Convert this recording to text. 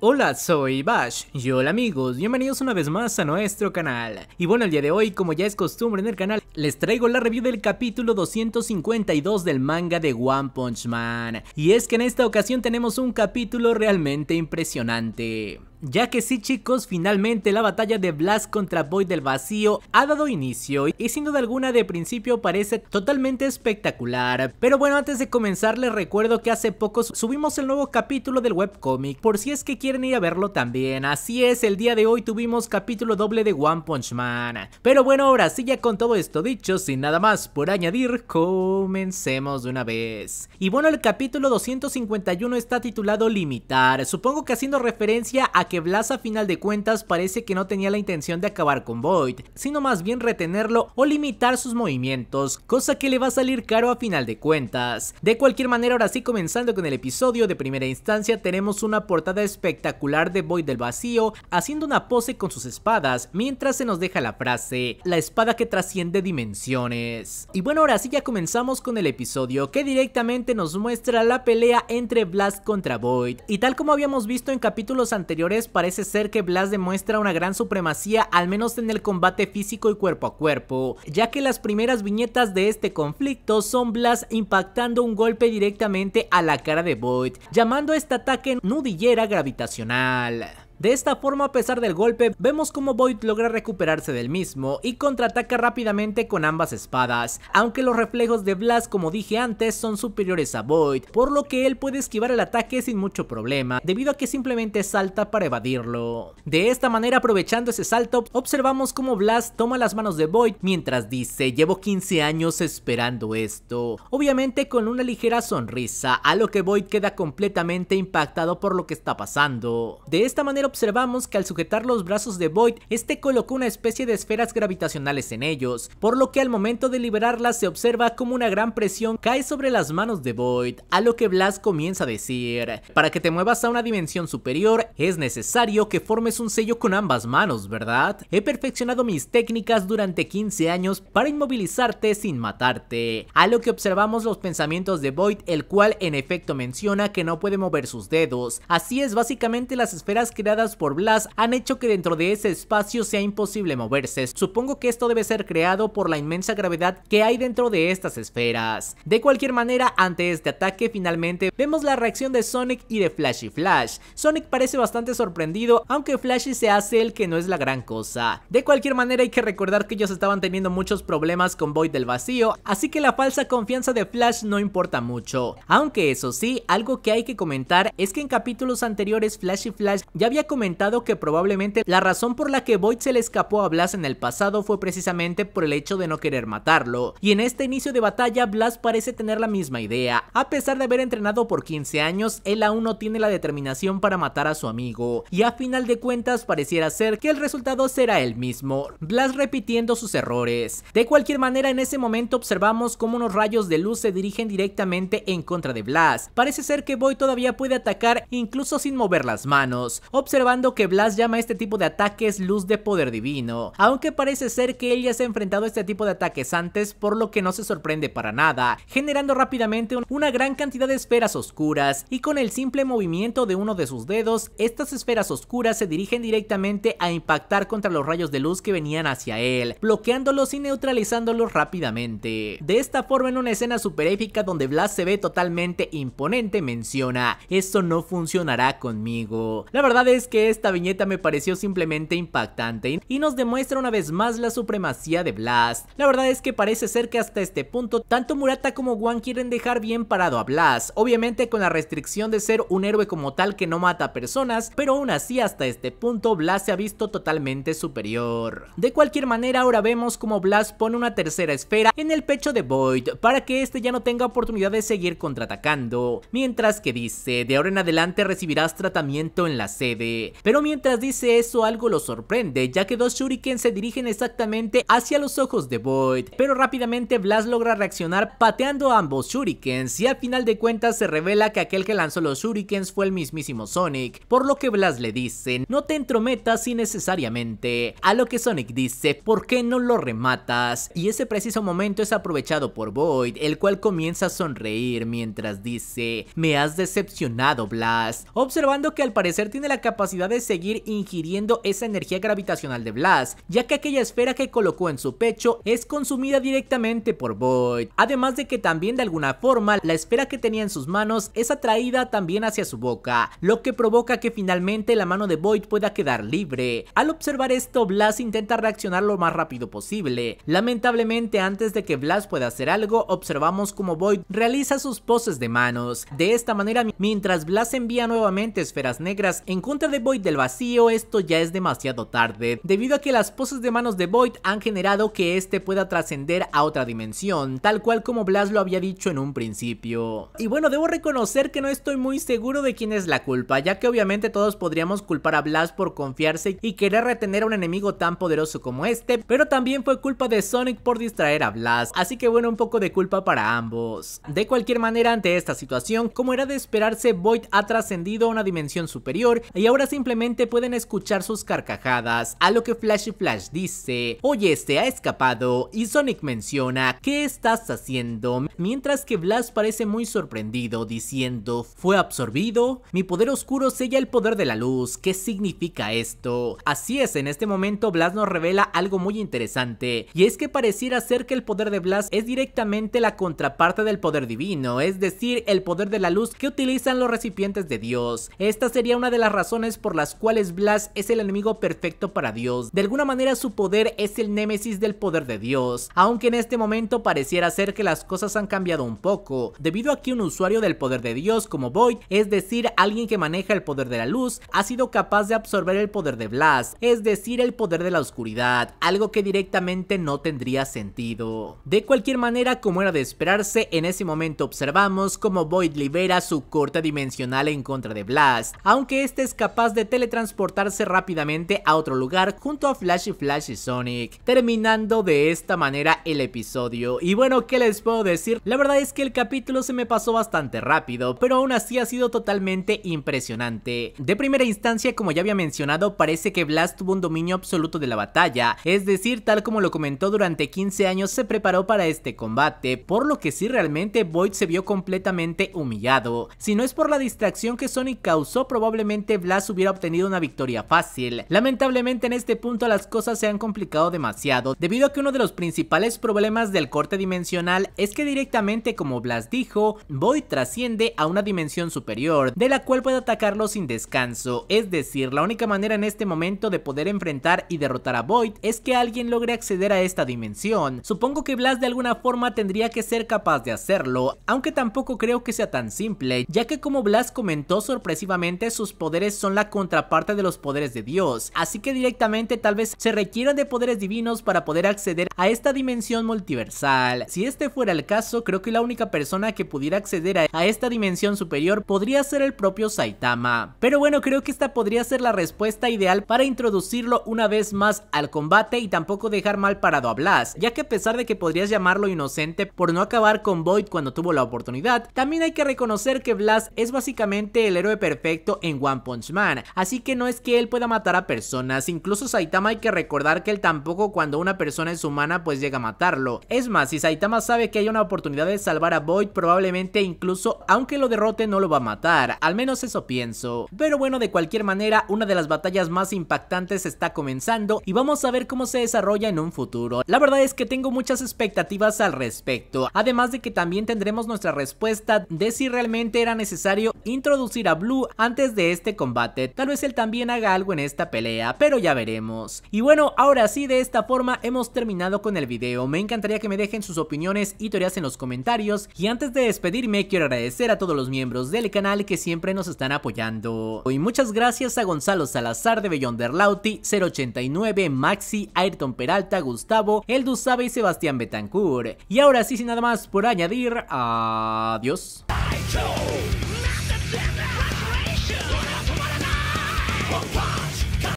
Hola, soy Bash y hola amigos, bienvenidos una vez más a nuestro canal. Y bueno, el día de hoy, como ya es costumbre en el canal, les traigo la review del capítulo 252 del manga de One Punch Man. Y es que en esta ocasión tenemos un capítulo realmente impresionante. Ya que sí chicos, finalmente la batalla de Blast contra Void del Vacío ha dado inicio y sin duda alguna de principio parece totalmente espectacular. Pero bueno, antes de comenzar les recuerdo que hace poco subimos el nuevo capítulo del webcomic, por si es que quieren ir a verlo también. Así es, el día de hoy tuvimos capítulo doble de One Punch Man. Pero bueno, ahora sí ya con todo esto dicho, sin nada más por añadir, comencemos de una vez. Y bueno, el capítulo 251 está titulado Limitar, supongo que haciendo referencia a que que Blas a final de cuentas parece que no tenía la intención de acabar con Void, sino más bien retenerlo o limitar sus movimientos, cosa que le va a salir caro a final de cuentas. De cualquier manera, ahora sí comenzando con el episodio de primera instancia, tenemos una portada espectacular de Void del vacío, haciendo una pose con sus espadas, mientras se nos deja la frase, la espada que trasciende dimensiones. Y bueno, ahora sí ya comenzamos con el episodio, que directamente nos muestra la pelea entre Blast contra Void, y tal como habíamos visto en capítulos anteriores, parece ser que Blas demuestra una gran supremacía al menos en el combate físico y cuerpo a cuerpo, ya que las primeras viñetas de este conflicto son Blas impactando un golpe directamente a la cara de Void, llamando a este ataque nudillera gravitacional. De esta forma, a pesar del golpe, vemos como Void logra recuperarse del mismo y contraataca rápidamente con ambas espadas, aunque los reflejos de Blast, como dije antes, son superiores a Void, por lo que él puede esquivar el ataque sin mucho problema, debido a que simplemente salta para evadirlo. De esta manera, aprovechando ese salto, observamos cómo Blast toma las manos de Void mientras dice, llevo 15 años esperando esto. Obviamente con una ligera sonrisa, a lo que Void queda completamente impactado por lo que está pasando. De esta manera observamos que al sujetar los brazos de Void, este colocó una especie de esferas gravitacionales en ellos, por lo que al momento de liberarlas se observa como una gran presión cae sobre las manos de Void, a lo que Blas comienza a decir, para que te muevas a una dimensión superior es necesario que formes un sello con ambas manos, ¿verdad? He perfeccionado mis técnicas durante 15 años para inmovilizarte sin matarte, a lo que observamos los pensamientos de Void, el cual en efecto menciona que no puede mover sus dedos, así es básicamente las esferas creadas por Blast han hecho que dentro de ese espacio sea imposible moverse. Supongo que esto debe ser creado por la inmensa gravedad que hay dentro de estas esferas. De cualquier manera, ante este ataque finalmente vemos la reacción de Sonic y de Flashy Flash. Sonic parece bastante sorprendido, aunque Flashy se hace el que no es la gran cosa. De cualquier manera hay que recordar que ellos estaban teniendo muchos problemas con Void del vacío, así que la falsa confianza de Flash no importa mucho. Aunque eso sí, algo que hay que comentar es que en capítulos anteriores Flashy Flash ya había comentado que probablemente la razón por la que Void se le escapó a Blas en el pasado fue precisamente por el hecho de no querer matarlo, y en este inicio de batalla Blas parece tener la misma idea. A pesar de haber entrenado por 15 años, él aún no tiene la determinación para matar a su amigo, y a final de cuentas pareciera ser que el resultado será el mismo, Blas repitiendo sus errores. De cualquier manera, en ese momento observamos cómo unos rayos de luz se dirigen directamente en contra de Blas. Parece ser que Void todavía puede atacar incluso sin mover las manos observando que Blas llama a este tipo de ataques luz de poder divino, aunque parece ser que él ya se ha enfrentado a este tipo de ataques antes, por lo que no se sorprende para nada, generando rápidamente una gran cantidad de esferas oscuras, y con el simple movimiento de uno de sus dedos, estas esferas oscuras se dirigen directamente a impactar contra los rayos de luz que venían hacia él, bloqueándolos y neutralizándolos rápidamente. De esta forma en una escena super donde Blas se ve totalmente imponente menciona, esto no funcionará conmigo. La verdad es que esta viñeta me pareció simplemente impactante y nos demuestra una vez más la supremacía de Blast. La verdad es que parece ser que hasta este punto tanto Murata como Wan quieren dejar bien parado a Blast, obviamente con la restricción de ser un héroe como tal que no mata personas, pero aún así hasta este punto Blast se ha visto totalmente superior. De cualquier manera ahora vemos como Blast pone una tercera esfera en el pecho de Void para que este ya no tenga oportunidad de seguir contraatacando, mientras que dice de ahora en adelante recibirás tratamiento en la sede pero mientras dice eso algo lo sorprende, ya que dos shurikens se dirigen exactamente hacia los ojos de Void, pero rápidamente Blast logra reaccionar pateando a ambos shurikens y al final de cuentas se revela que aquel que lanzó los shurikens fue el mismísimo Sonic, por lo que Blast le dice, no te entrometas innecesariamente, a lo que Sonic dice, ¿por qué no lo rematas? Y ese preciso momento es aprovechado por Void, el cual comienza a sonreír mientras dice, me has decepcionado Blast, observando que al parecer tiene la capacidad capacidad de seguir ingiriendo esa energía gravitacional de Blast, ya que aquella esfera que colocó en su pecho es consumida directamente por Void. Además de que también de alguna forma la esfera que tenía en sus manos es atraída también hacia su boca, lo que provoca que finalmente la mano de Void pueda quedar libre. Al observar esto, Blast intenta reaccionar lo más rápido posible. Lamentablemente antes de que Blast pueda hacer algo, observamos como Void realiza sus poses de manos. De esta manera, mientras Blast envía nuevamente esferas negras en contra de Void del vacío, esto ya es demasiado tarde, debido a que las poses de manos de Void han generado que este pueda trascender a otra dimensión, tal cual como Blas lo había dicho en un principio. Y bueno, debo reconocer que no estoy muy seguro de quién es la culpa, ya que obviamente todos podríamos culpar a Blas por confiarse y querer retener a un enemigo tan poderoso como este, pero también fue culpa de Sonic por distraer a Blas, así que bueno, un poco de culpa para ambos. De cualquier manera, ante esta situación, como era de esperarse, Void ha trascendido a una dimensión superior y ahora simplemente pueden escuchar sus carcajadas, a lo que y Flash dice, oye, se ha escapado, y Sonic menciona, ¿qué estás haciendo? Mientras que Blast parece muy sorprendido, diciendo, ¿fue absorbido? Mi poder oscuro sella el poder de la luz, ¿qué significa esto? Así es, en este momento Blast nos revela algo muy interesante, y es que pareciera ser que el poder de Blast es directamente la contraparte del poder divino, es decir, el poder de la luz que utilizan los recipientes de Dios. Esta sería una de las razones por las cuales Blas es el enemigo perfecto para Dios. De alguna manera su poder es el némesis del poder de Dios, aunque en este momento pareciera ser que las cosas han cambiado un poco, debido a que un usuario del poder de Dios como Void, es decir, alguien que maneja el poder de la luz, ha sido capaz de absorber el poder de Blas, es decir, el poder de la oscuridad, algo que directamente no tendría sentido. De cualquier manera, como era de esperarse, en ese momento observamos como Void libera su corte dimensional en contra de Blast, aunque este es capaz de teletransportarse rápidamente a otro lugar junto a Flash y Flash y Sonic, terminando de esta manera el episodio. Y bueno, ¿qué les puedo decir? La verdad es que el capítulo se me pasó bastante rápido, pero aún así ha sido totalmente impresionante. De primera instancia, como ya había mencionado, parece que Blast tuvo un dominio absoluto de la batalla, es decir, tal como lo comentó durante 15 años se preparó para este combate, por lo que sí realmente Void se vio completamente humillado. Si no es por la distracción que Sonic causó, probablemente Blast hubiera obtenido una victoria fácil. Lamentablemente en este punto las cosas se han complicado demasiado, debido a que uno de los principales problemas del corte dimensional es que directamente, como Blas dijo, Void trasciende a una dimensión superior, de la cual puede atacarlo sin descanso, es decir, la única manera en este momento de poder enfrentar y derrotar a Void es que alguien logre acceder a esta dimensión. Supongo que Blas de alguna forma tendría que ser capaz de hacerlo, aunque tampoco creo que sea tan simple, ya que como Blas comentó sorpresivamente sus poderes son la contraparte de los poderes de Dios, así que directamente tal vez se requieran de poderes divinos para poder acceder a esta dimensión multiversal. Si este fuera el caso, creo que la única persona que pudiera acceder a, a esta dimensión superior podría ser el propio Saitama. Pero bueno, creo que esta podría ser la respuesta ideal para introducirlo una vez más al combate y tampoco dejar mal parado a Blast, ya que a pesar de que podrías llamarlo inocente por no acabar con Void cuando tuvo la oportunidad, también hay que reconocer que Blast es básicamente el héroe perfecto en One Punch Man así que no es que él pueda matar a personas, incluso Saitama hay que recordar que él tampoco cuando una persona es humana pues llega a matarlo. Es más, si Saitama sabe que hay una oportunidad de salvar a Void, probablemente incluso aunque lo derrote no lo va a matar, al menos eso pienso. Pero bueno, de cualquier manera, una de las batallas más impactantes está comenzando y vamos a ver cómo se desarrolla en un futuro. La verdad es que tengo muchas expectativas al respecto, además de que también tendremos nuestra respuesta de si realmente era necesario introducir a Blue antes de este combate Tal vez él también haga algo en esta pelea, pero ya veremos. Y bueno, ahora sí, de esta forma hemos terminado con el video. Me encantaría que me dejen sus opiniones y teorías en los comentarios. Y antes de despedirme, quiero agradecer a todos los miembros del canal que siempre nos están apoyando. hoy muchas gracias a Gonzalo Salazar de Beyonder Lauti, 089, Maxi, Ayrton Peralta, Gustavo, Eldu Sabe y Sebastián Betancourt. Y ahora sí, sin nada más por añadir, adiós.